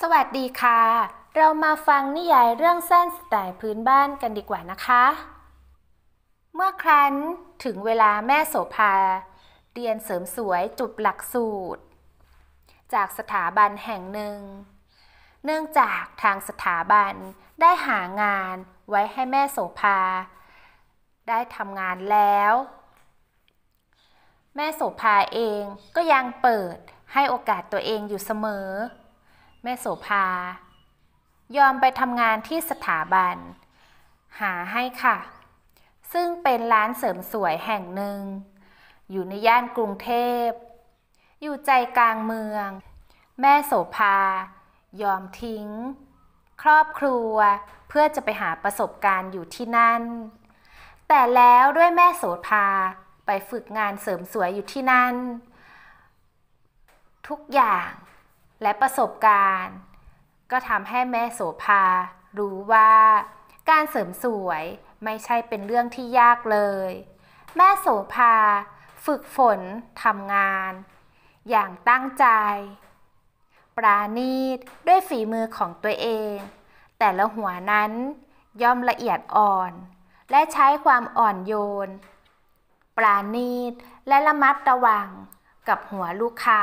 สวัสดีค่ะ เรามาฟังนิยายเรื่องสั้นสไตล์พื้นบ้านกันดีกว่านะคะ เมื่อครั้นถึงเวลาแม่โสภาเรียนเสริมสวยจบหลักสูตร จากสถาบันแห่งหนึ่ง เนื่องจากทางสถาบันได้หางานไว้ให้แม่โสภาได้ทำงานแล้ว แม่โสภาเองก็ยังเปิดให้โอกาสตัวเองอยู่เสมอแม่โสภายอมไปทำงานที่สถาบัน หาให้ค่ะ ซึ่งเป็นร้านเสริมสวยแห่งหนึ่ง อยู่ในย่านกรุงเทพ อยู่ใจกลางเมือง แม่โสภายอมทิ้ง ครอบครัวเพื่อจะไปหาประสบการณ์อยู่ที่นั่น แต่แล้วด้วยแม่โสภาไปฝึกงานเสริมสวยอยู่ที่นั่น ทุกอย่างและประสบการณ์ ก็ทำให้แม่โสภา รู้ว่าการเสริมสวยไม่ใช่เป็นเรื่องที่ยากเลย แม่โสภาฝึกฝนทำงานอย่างตั้งใจ ปราณีตด้วยฝีมือของตัวเอง แต่ละหัวนั้นย่อมละเอียดอ่อนและใช้ความอ่อนโยน ปราณีตและระมัดระวังกับหัวลูกค้า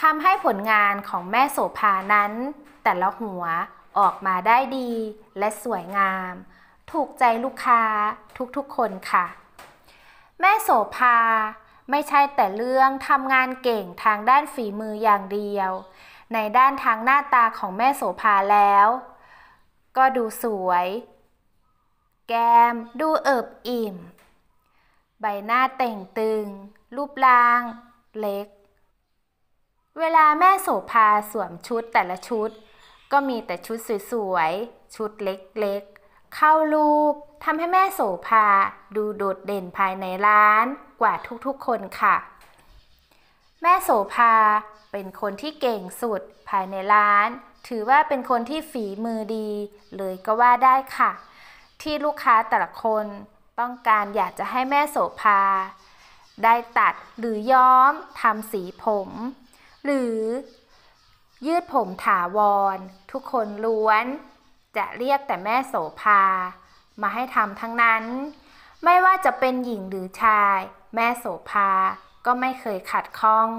ทำให้ผลงานของแม่โสภานั้น แต่ละหัวออกมาได้ดี และสวยงาม ถูกใจลูกค้าทุกๆคนค่ะ แม่โสภาไม่ใช่แต่เรื่องทำงานเก่งทางด้านฝีมืออย่างเดียว ในด้านทางหน้าตาของแม่โสภาแล้ว ก็ดูสวย แก้มดูเอิบอิ่ม ใบหน้าแต่งตึง รูปร่างเล็กเวลาแม่โสภาสวมชุดแต่ละชุด ก็มีแต่ชุดสวย ๆ ชุดเล็ก ๆ เข้ารูปทำให้แม่โสภาดูโดดเด่นภายในร้านกว่าทุกๆคนค่ะ แม่โสภาเป็นคนที่เก่งสุดภายในร้าน ถือว่าเป็นคนที่ฝี มือดี เลยก็ว่าได้ค่ะ ที่ลูกค้าแต่ละคนต้องการอยากจะให้แม่โสภาได้ตัดหรือย้อมทำสีผมหรือ ยืดผมถาวร ทุกคนล้วน จะเรียกแต่แม่โสภามาให้ทำทั้งนั้น ไม่ว่าจะเป็นหญิงหรือชาย แม่โสภาก็ไม่เคยขัดข้อง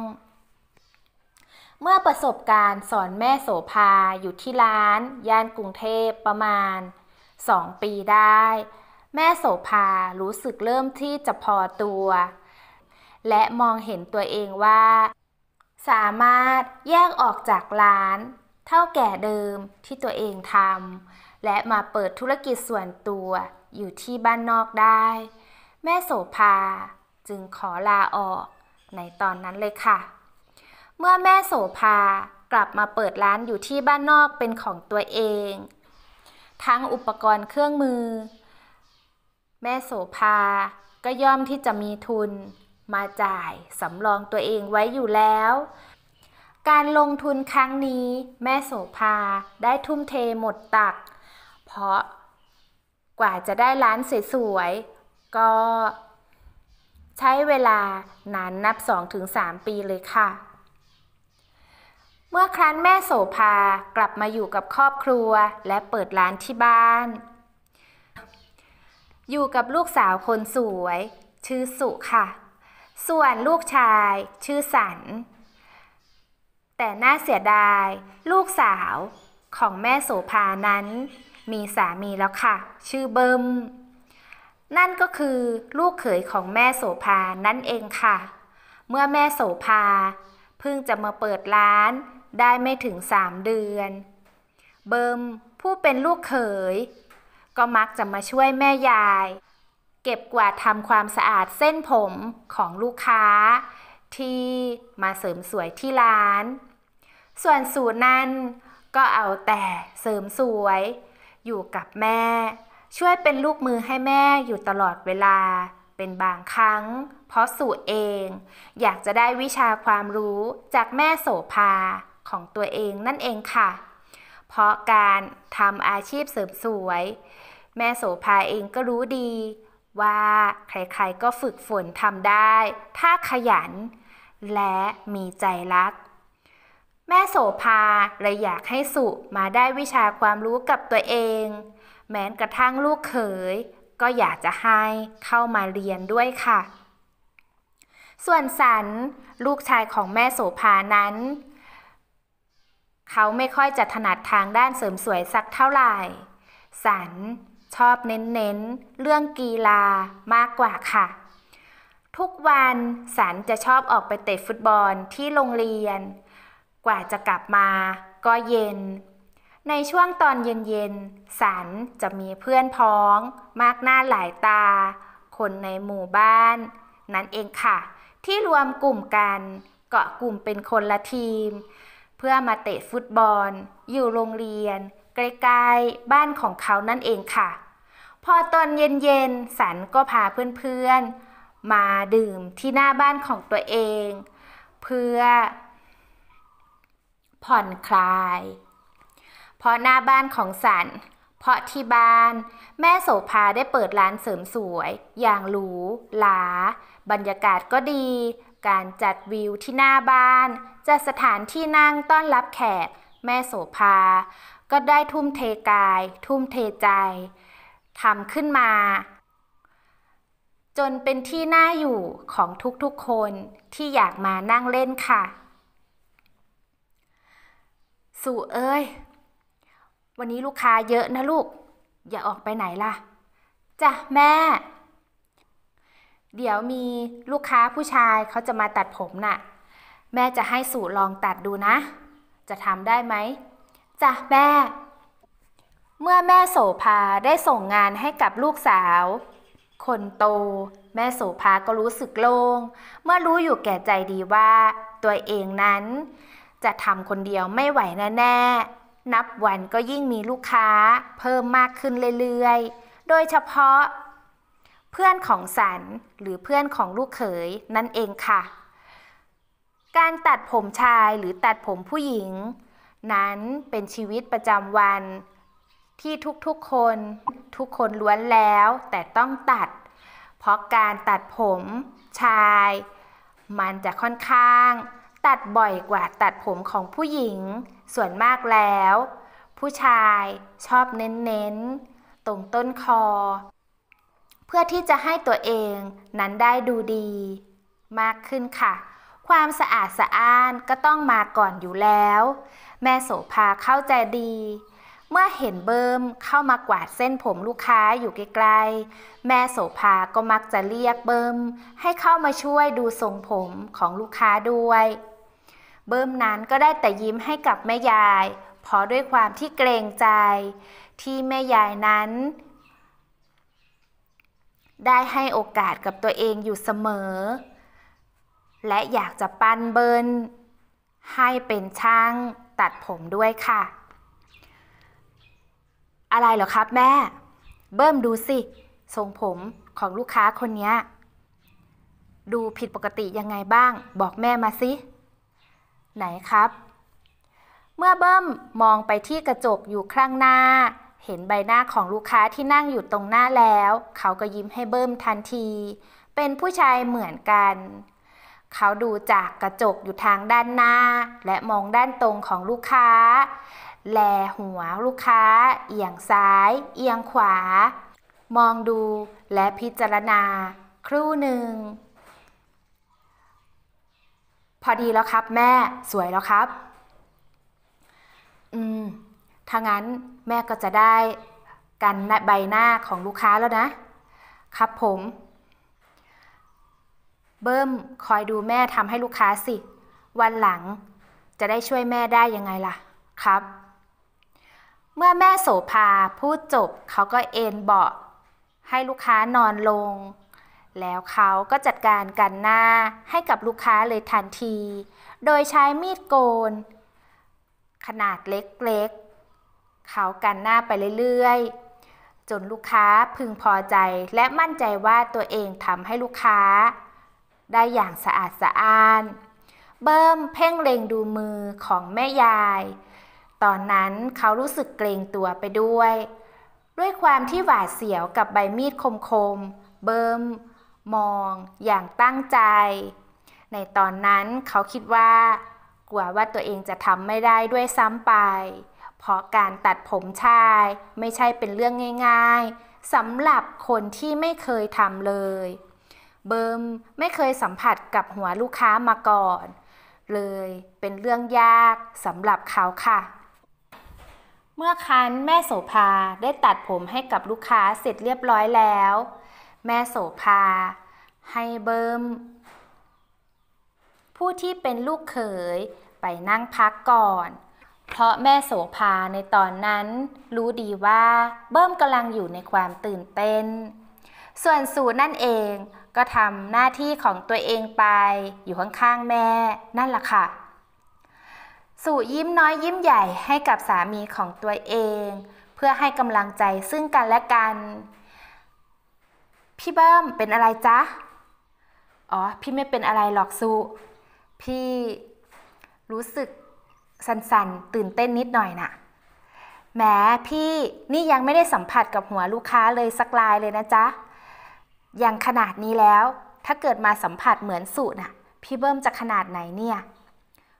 เมื่อประสบการณ์สอนแม่โสภาอยู่ที่ร้าน ย่านกรุงเทพประมาณสองปีได้ แม่โสภารู้สึกเริ่มที่จะพอตัว และมองเห็นตัวเองว่าสามารถแยกออกจากร้านเท่าแก่เดิมที่ตัวเองทำและมาเปิดธุรกิจส่วนตัวอยู่ที่บ้านนอกได้ แม่โสภา จึงขอลาออกในตอนนั้นเลยค่ะ เมื่อแม่โสภากลับมาเปิดร้านอยู่ที่บ้านนอกเป็นของตัวเอง ทั้งอุปกรณ์เครื่องมือ แม่โสภาก็ย่อมที่จะมีทุนมาจ่ายสำรองตัวเองไว้อยู่แล้ว การลงทุนครั้งนี้แม่โสภาได้ทุ่มเทหมดตัก เพราะกว่าจะได้ร้านสวยๆก็ใช้เวลานานนับ 2-3 ปีเลยค่ะ เมื่อครั้นแม่โสภากลับมาอยู่กับครอบครัวและเปิดร้านที่บ้าน อยู่กับลูกสาวคนสวยชื่อสุค่ะส่วนลูกชายชื่อสันแต่น่าเสียดายลูกสาวของแม่โสภานั้น มีสามีแล้วค่ะ ชื่อเบิมนั่นก็คือลูกเขยของแม่โสภานั่นเองค่ะ เมื่อแม่โสภาเพิ่งจะมาเปิดร้านได้ไม่ถึงสามเดือน เบิ้มผู้เป็นลูกเขย ก็มักจะมาช่วยแม่ยายเก็บกวาดทำความสะอาดเส้นผมของลูกค้า ที่มาเสริมสวยที่ร้าน ส่วนสูตรนั้นก็เอาแต่เสริมสวยอยู่กับแม่ ช่วยเป็นลูกมือให้แม่อยู่ตลอดเวลาเป็นบางครั้ง เพราะสูตรเองอยากจะได้วิชาความรู้จากแม่โสภาของตัวเองนั่นเองค่ะ เพราะการทำอาชีพเสริมสวย แม่โสภาเองก็รู้ดีว่าใครๆก็ฝึกฝนทำได้ ถ้าขยัน และมีใจรัก แม่โสภาเลยอยากให้สุมาได้วิชาความรู้กับตัวเอง แม้กระทั่งลูกเขย ก็อยากจะให้เข้ามาเรียนด้วยค่ะ ส่วนสันลูกชายของแม่โสภานั้น เขาไม่ค่อยจะถนัดทางด้านเสริมสวยสักเท่าไหร่สันชอบเน้นๆเรื่องกีฬามากกว่าค่ะ ทุกวันสันจะชอบออกไปเตะฟุตบอลที่โรงเรียน กว่าจะกลับมาก็เย็น ในช่วงตอนเย็นๆสันจะมีเพื่อนพ้องมากหน้าหลายตา คนในหมู่บ้าน นั่นเองค่ะ ที่รวมกลุ่มกันเกาะกลุ่มเป็นคนละทีม เพื่อมาเตะฟุตบอลอยู่โรงเรียนใกล้ ๆ บ้านของเขานั่นเองค่ะ พอตอนเย็นๆสันก็พาเพื่อนๆ มาดื่มที่หน้าบ้านของตัวเอง เพื่อ ผ่อนคลาย เพราะหน้าบ้านของสันเพราะที่บ้าน แม่โสภาได้เปิดร้านเสริมสวย อย่างหรูหราบรรยากาศก็ดี การจัดวิวที่หน้าบ้าน จะสถานที่นั่งต้อนรับแขก แม่โสภาก็ได้ทุ่มเทกาย ทุ่มเทใจทำขึ้นมา จนเป็นที่น่าอยู่ของทุกๆคนที่อยากมานั่งเล่นค่ะ สู่เอ้ย วันนี้ลูกค้าเยอะนะลูก อย่าออกไปไหนล่ะ จ้ะ แม่ เดี๋ยวมีลูกค้าผู้ชายเขาจะมาตัดผมนะ่ะแม่จะให้สู่ลองตัดดูนะ จะทำได้ไหมจ้ะแม่ เมื่อแม่โสภาได้ส่งงานให้กับลูกสาว คนโตแม่โสภาก็รู้สึกโลง่งเมื่อรู้อยู่แก่ใจดีว่า ตัวเองนั้น จะทำคนเดียวไม่ไหวแน่ๆ นับวันก็ยิ่งมีลูกค้า เพิ่มมากขึ้นเรื่อยๆ โดยเฉพาะ เพื่อนของสันหรือเพื่อนของลูกเขยนั่นเองค่ะ การตัดผมชายหรือตัดผมผู้หญิงนั้นเป็นชีวิตประจำวันที่ทุก ๆ คนทุกคนล้วนแล้วแต่ต้องตัด เพราะการตัดผม ชาย มันจะค่อนข้าง ตัดบ่อยกว่าตัดผมของผู้หญิง ส่วนมากแล้ว ผู้ชายชอบเน้น ๆ ตรงต้นคอ เพื่อที่จะให้ตัวเองนั้นได้ดูดีมากขึ้นค่ะความสะอาดสะอ้านก็ต้องมาก่อนอยู่แล้ว แม่โสภาเข้าใจดี เมื่อเห็นเบิ้มเข้ามากวาดเส้นผมลูกค้าอยู่ไกลๆแม่โสภาก็มักจะเรียกเบิ้มให้เข้ามาช่วยดูทรงผมของลูกค้าด้วย เบิ้มนั้นก็ได้แต่ยิ้มให้กับแม่ยายเพราะด้วยความที่เกรงใจ ที่แม่ยายนั้น ได้ให้โอกาสกับตัวเองอยู่เสมอและอยากจะปั้นเบิร์น ให้เป็นช่างตัดผมด้วยค่ะ อะไรเหรอครับแม่ เบิ้มดูสิทรงผมของลูกค้าคนนี้ ดูผิดปกติยังไงบ้าง บอกแม่มาสิ ไหนครับ เมื่อเบิ้มมองไปที่กระจกอยู่ข้างหน้า เห็นใบหน้าของลูกค้าที่นั่งอยู่ตรงหน้าแล้ว เขาก็ยิ้มให้เบิ้มทันที เป็นผู้ชายเหมือนกันเขาดูจากกระจกอยู่ทางด้านหน้า และมองด้านตรงของลูกค้า แลหัวลูกค้าเอียงซ้าย เอียงขวา มองดูและพิจารณาครู่หนึ่ง พอดีแล้วครับแม่สวยแล้วครับ อืมถ้างั้นแม่ก็จะได้กันใบหน้าของลูกค้าแล้วนะ ครับผมเบิ้มคอยดูแม่ทำให้ลูกค้าสิ วันหลัง จะได้ช่วยแม่ได้ยังไงล่ะครับ เมื่อแม่โสภาพูดจบเขาก็เอนเบาะ ให้ลูกค้านอนลง แล้วเขาก็จัดการกันหน้าให้กับลูกค้าเลยทันที โดยใช้มีดโกน ขนาดเล็กๆเขากันหน้าไปเรื่อยๆ จนลูกค้าพึงพอใจ และมั่นใจว่าตัวเองทำให้ลูกค้าได้อย่างสะอาดสะอ้าน เบิ้มเพ่งเล็งดูมือของแม่ยาย ตอนนั้นเขารู้สึกเกรงตัวไปด้วย ด้วยความที่หวาดเสียวกับใบมีดคม ๆ เบิ้มมองอย่างตั้งใจ ในตอนนั้นเขาคิดว่า กลัวว่าตัวเองจะทำไม่ได้ด้วยซ้ำไป เพราะการตัดผมชายไม่ใช่เป็นเรื่องง่ายๆสำหรับคนที่ไม่เคยทำเลยเบิร์มไม่เคยสัมผัสกับหัวลูกค้ามาก่อน เลยเป็นเรื่องยากสำหรับเขาค่ะ เมื่อคันแม่โสภาได้ตัดผมให้กับลูกค้าเสร็จเรียบร้อยแล้ว แม่โสภาให้เบิร์ม ผู้ที่เป็นลูกเขยไปนั่งพักก่อน เพราะแม่โสภาในตอนนั้นรู้ดีว่าเบิ้มกำลังอยู่ในความตื่นเต้น ส่วนสูนั่นเองก็ทำหน้าที่ของตัวเองไปอยู่ข้างๆแม่นั่นแหละค่ะ สู่ยิ้มน้อยยิ้มใหญ่ให้กับสามีของตัวเอง เพื่อให้กำลังใจซึ่งกันและกัน พี่เบิ้มเป็นอะไรจ๊ะ อ๋อ พี่ไม่เป็นอะไรหรอกสุพี่รู้สึกสันๆ ตื่นเต้นนิดหน่อยนะ่ะแหมพี่นี่ยังไม่ได้สัมผัสกับหัวลูกค้าเลยสักลายเลยนะจ๊ะอย่างขนาดนี้แล้วถ้าเกิดมาสัมผัสเหมือนสุน่ะพี่เบิ้มจะขนาดไหนเนี่ย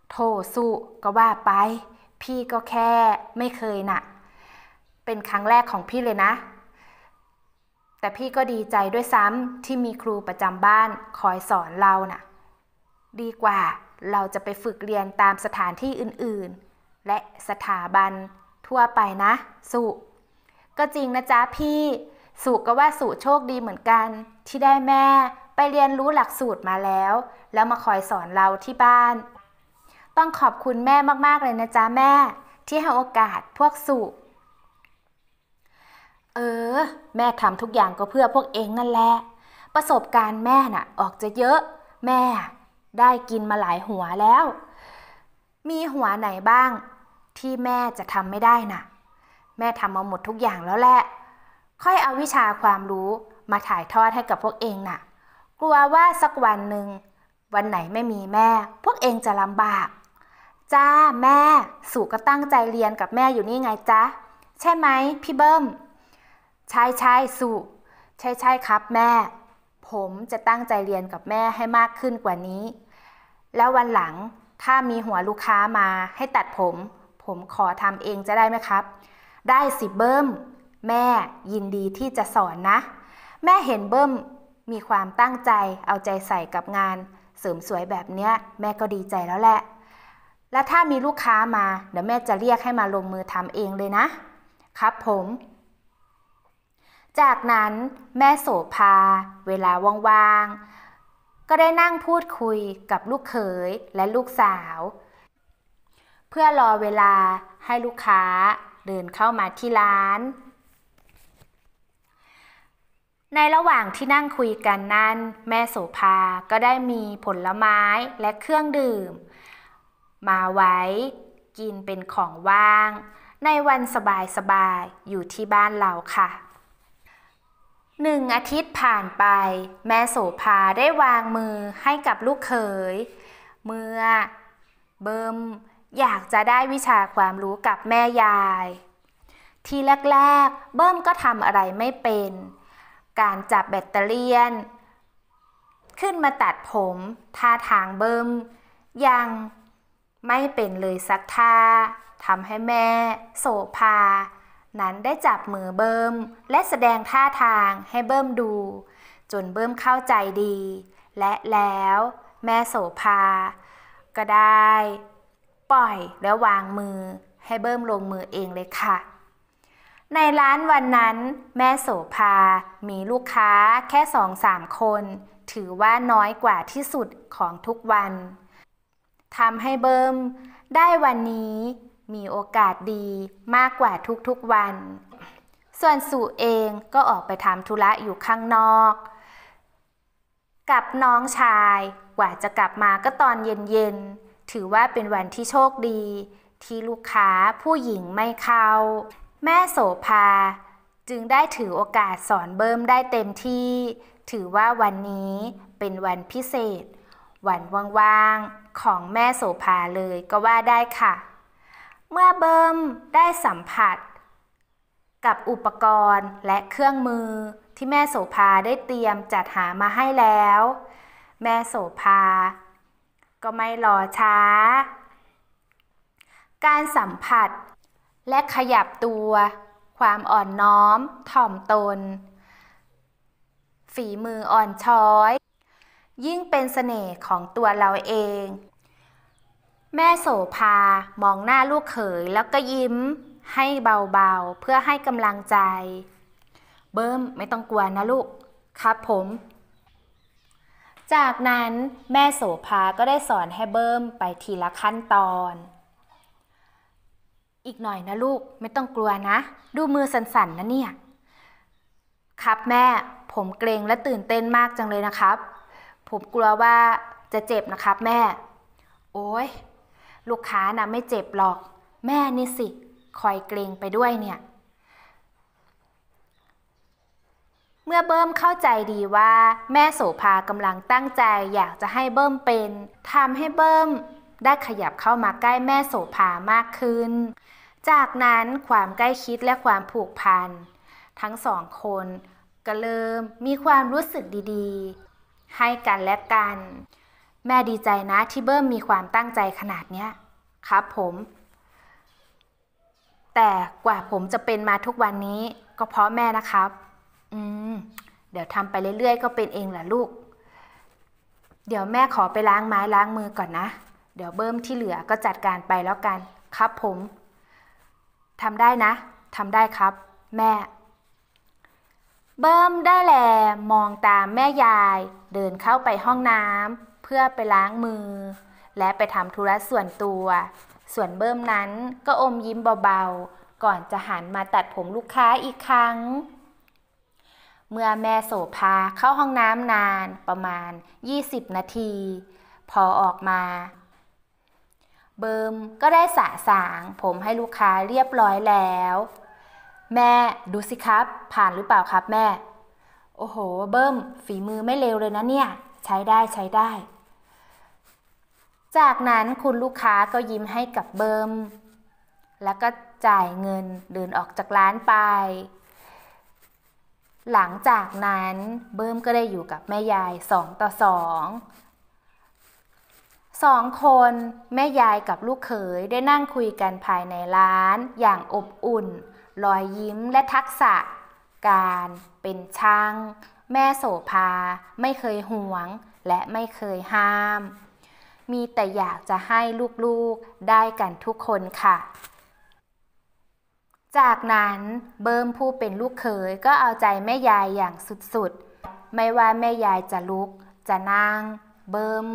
โทสุ ก็ว่าไป พี่ก็แค่ไม่เคยนะ่ะเป็นครั้งแรกของพี่เลยนะ แต่พี่ก็ดีใจด้วยซ้ำที่มีครูประจำบ้านคอยสอนเรานะ่ะดีกว่าเราจะไปฝึกเรียนตามสถานที่อื่นๆ และสถาบันทั่วไปนะ สุ ก็จริงนะจ๊ะพี่สุก็ว่าสุโชคดีเหมือนกันที่ได้แม่ไปเรียนรู้หลักสูตรมาแล้ว แล้วมาคอยสอนเราที่บ้าน ต้องขอบคุณแม่มากๆเลยนะจ๊ะแม่ที่ให้โอกาสพวกสุเออ แม่ทำทุกอย่างก็เพื่อพวกเองนั่นแหละ ประสบการณ์แม่น่ะออกจะเยอะ แม่ได้กินมาหลายหัวแล้ว มีหัวไหนบ้าง ที่แม่จะทำไม่ได้น่ะ แม่ทำมาหมดทุกอย่างแล้วแหละค่อยเอาวิชาความรู้มาถ่ายทอดให้กับพวกเองนะ่ะ กลัวว่าสักวันหนึ่งวันไหนไม่มีแม่ พวกเองจะลำบากจ้าแม่สู่ก็ตั้งใจเรียนกับแม่อยู่นี่ไงจ๊ะใช่ไหมพี่เบิ้มใช่ใช่สู่ใช่ใช่ครับแม่ ผมจะตั้งใจเรียนกับแม่ให้มากขึ้นกว่านี้ แล้ววันหลังถ้ามีหัวลูกค้ามาให้ตัดผม ผมขอทำเองจะได้ไหมครับ ได้สิเบิ้มแม่ยินดีที่จะสอนนะ แม่เห็นเบิ้มมีความตั้งใจเอาใจใส่กับงาน เสริมสวยแบบเนี้ย แม่ก็ดีใจแล้วแหละ และถ้ามีลูกค้ามาเดี๋ยวแม่จะเรียกให้มาลงมือทำเองเลยนะ ครับผม จากนั้นแม่โสภาเวลาว่างๆ ก็ได้นั่งพูดคุยกับลูกเขยและลูกสาว เพื่อรอเวลาให้ลูกค้าเดินเข้ามาที่ร้านในระหว่างที่นั่งคุยกันนั้นแม่โสภาก็ได้มีผลไม้และเครื่องดื่ม มาไว้กินเป็นของว่าง ในวันสบายๆ อยู่ที่บ้านเราค่ะหนึ่งอาทิตย์ผ่านไป แม่โสภาได้วางมือให้กับลูกเขยเมื่อเบิมอยากจะได้วิชาความรู้กับแม่ยาย ทีแรกๆ เบิ้มก็ทำอะไรไม่เป็นการจับแบตเตอรี่นขึ้นมาตัดผมท่าทางเบิ่มยังไม่เป็นเลยสักท่าทำให้แม่โสภานั้นได้จับมือเบิ่มและแสดงท่าทางให้เบิ่มดู จนเบิ่มเข้าใจดี และแล้วแม่โสภาก็ได้ ปล่อยและวางมือให้เบิ่มลงมือเองเลยค่ะในร้านวันนั้นแม่โสภามีลูกค้าแค่สองสามคน ถือว่าน้อยกว่าที่สุดของทุกวันทำให้เบิ้มได้วันนี้มีโอกาสดีมากกว่าทุกๆวัน ส่วนสู่เองก็ออกไปทำธุระอยู่ข้างนอกกับน้องชายกว่าจะกลับมาก็ตอนเย็นๆ ถือว่าเป็นวันที่โชคดี ที่ลูกค้าผู้หญิงไม่เข้าแม่โสภาจึงได้ถือโอกาสสอนเบิ่มได้เต็มที่ ถือว่าวันนี้เป็นวันพิเศษ วันว่างๆ ของแม่โสภาเลยก็ว่าได้ค่ะ เมื่อเบิ่มได้สัมผัส กับอุปกรณ์และเครื่องมือที่แม่โสภาได้เตรียมจัดหามาให้แล้ว แม่โสภาก็ไม่รอช้า การสัมผัสและขยับตัว ความอ่อนน้อม ถ่อมตน ฝีมืออ่อนช้อย ยิ่งเป็นเสน่ห์ของตัวเราเอง แม่โสภามองหน้าลูกเขยแล้วก็ยิ้มให้เบาๆเพื่อให้กำลังใจ เบิ้มไม่ต้องกลัวนะลูก ครับผม จากนั้นแม่โสภาก็ได้สอนให้เบิ้มไปทีละขั้นตอนอีกหน่อยนะลูกไม่ต้องกลัวนะ ดูมือสั่นๆนะเนี่ย ครับแม่ผมเกรงและตื่นเต้นมากจังเลยนะครับ ผมกลัวว่าจะเจ็บนะครับแม่ โอ้ยลูกค้านะไม่เจ็บหรอก แม่นี่สิ คอยเกรงไปด้วยเนี่ย เมื่อเบิ้มเข้าใจดีว่าแม่โสภากำลังตั้งใจอยากจะให้เบิ้มเป็นทำให้เบิ้มได้ขยับเข้ามาใกล้แม่โสภามากขึ้นจากนั้นความใกล้ชิดและความผูกพันทั้งสองคนก็เริ่มมีความรู้สึกดี ๆ ให้กันและกันแม่ดีใจนะที่เบิ้มมีความตั้งใจขนาดเนี้ยครับผม แต่กว่าผมจะเป็นมาทุกวันนี้ก็เพราะแม่นะครับ อืมเดี๋ยวทำไปเรื่อยๆ ก็เป็นเองแหละลูก เดี๋ยวแม่ขอไปล้างไม้ล้างมือก่อนนะ เดี๋ยวเบิ้มที่เหลือก็จัดการไปแล้วกันครับผมทำได้นะ ทำได้ครับ แม่ เบิ้มได้แลมองตามแม่ยายเดินเข้าไปห้องน้ำเพื่อไปล้างมือ และไปทำธุระส่วนตัว ส่วนเบิ้มนั้นก็อมยิ้มเบาๆ ก่อนจะหันมาตัดผมลูกค้าอีกครั้ง เมื่อแม่โสภาเข้าห้องน้ำนานประมาณ 20 นาที พอออกมาเบิมก็ได้สะสาง ผมให้ลูกค้าเรียบร้อยแล้ว แม่ดูสิครับผ่านหรือเปล่าครับแม่ โอ้โหเบิมฝีมือไม่เลวเลยนะเนี่ย ใช้ได้ใช้ได้ จากนั้นคุณลูกค้าก็ยิ้มให้กับเบิมแล้วก็จ่ายเงินเดินออกจากร้านไป หลังจากนั้นเบิ้มก็ได้อยู่กับแม่ยายสองต่อสองสองคนแม่ยายกับลูกเขยได้นั่งคุยกันภายในร้าน อย่างอบอุ่น รอยยิ้มและทักษะ การเป็นช่าง แม่โสภาไม่เคยห่วงและไม่เคยห้าม มีแต่อยากจะให้ลูกๆได้กันทุกคนค่ะ จากนั้นเบิ่มผู้เป็นลูกเขยก็เอาใจแม่ยายอย่างสุดๆ ไม่ว่าแม่ยายจะลุก จะนั่ง เบิ่ม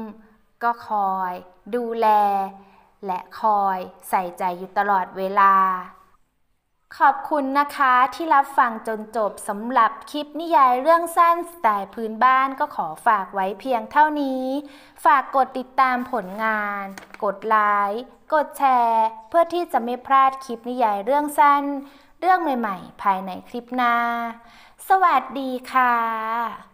ก็คอยดูแลและคอยใส่ใจอยู่ตลอดเวลา ขอบคุณนะคะที่รับฟังจนจบสำหรับคลิปนิยายเรื่องสั้นสไตล์พื้นบ้านก็ขอฝากไว้เพียงเท่านี้ ฝากกดติดตามผลงาน กดไลค์ กดแชร์ เพื่อที่จะไม่พลาดคลิปนิยายเรื่องสั้น เรื่องใหม่ ๆ ภายในคลิปหน้า สวัสดีค่ะ